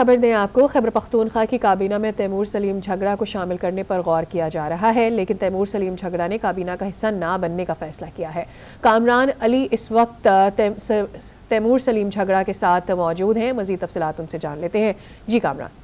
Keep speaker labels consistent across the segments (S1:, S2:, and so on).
S1: खबर दें आपको खैबर पख्तूनखा की काबीना में तैमूर सलीम झगड़ा को शामिल करने पर गौर किया जा रहा है लेकिन तैमूर सलीम झगड़ा ने काबीना का हिस्सा ना बनने का फैसला किया है कामरान अली इस वक्त तैमूर सलीम झगड़ा के साथ मौजूद हैं मजीद तफसलत उनसे जान लेते हैं जी कामरान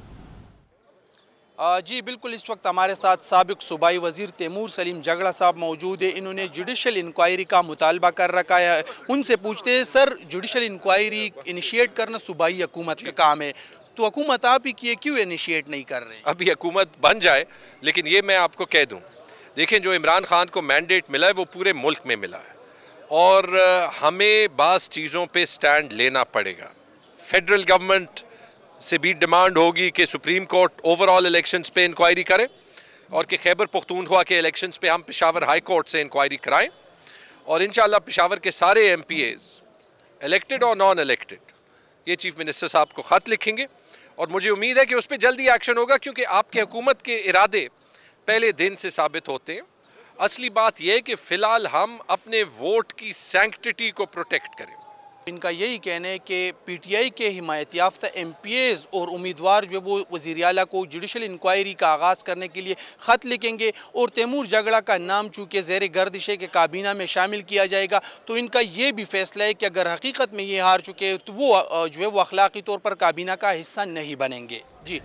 S2: जी बिल्कुल इस वक्त हमारे साथ सबक सूबाई वजीर तैमूर सलीम झगड़ा साहब मौजूद है इन्होंने जुडिशल इंक्वायरी का मुतालबा कर रखा है उनसे पूछते हैं सर जुडिशल इंक्वायरी इनिशिएट करना सूबाई हुकूमत का काम है तो हुकूमत आप ही किए क्यों इनिशिएट नहीं कर रहे
S3: अभी हुकूमत बन जाए लेकिन ये मैं आपको कह दूँ देखें जो इमरान खान को मैंडेट मिला है वो पूरे मुल्क में मिला है और हमें बास चीज़ों पे स्टैंड लेना पड़ेगा फेडरल गवर्नमेंट से भी डिमांड होगी कि सुप्रीम कोर्ट ओवरऑल इलेक्शंस पे इंक्वायरी करें और कि खैबर पख्तूनख्वा के इलेक्शंस पे हम पेशावर हाई कोर्ट से इंक्वायरी कराएं और इन पेशावर के सारे एम पी एज़ इलेक्टेड और नॉन इलेक्टेड ये चीफ़ मिनिस्टर साहब को ख़त लिखेंगे और मुझे उम्मीद है कि उस पर जल्दी एक्शन होगा क्योंकि आपके हुकूमत के इरादे पहले दिन से साबित होते हैं असली बात यह है कि फ़िलहाल हम अपने वोट की सेंकटिटी को प्रोटेक्ट करें
S2: इनका यही कहना है कि पी टी आई के हिमायत याफ्ता एम पी एज़ और उम्मीदवार जो वो वज़ी अला को जुडिशल इंक्वायरी का आगाज़ करने के लिए ख़त लिखेंगे और तैमूर जगड़ा का नाम चूँकि जेर गर्दिशे के काबीना में शामिल किया जाएगा तो इनका ये भी फैसला है कि अगर हकीकत में ये हार चुके तो वो जो है वो अखलाकी तौर पर काबीना का हिस्सा नहीं बनेंगे जी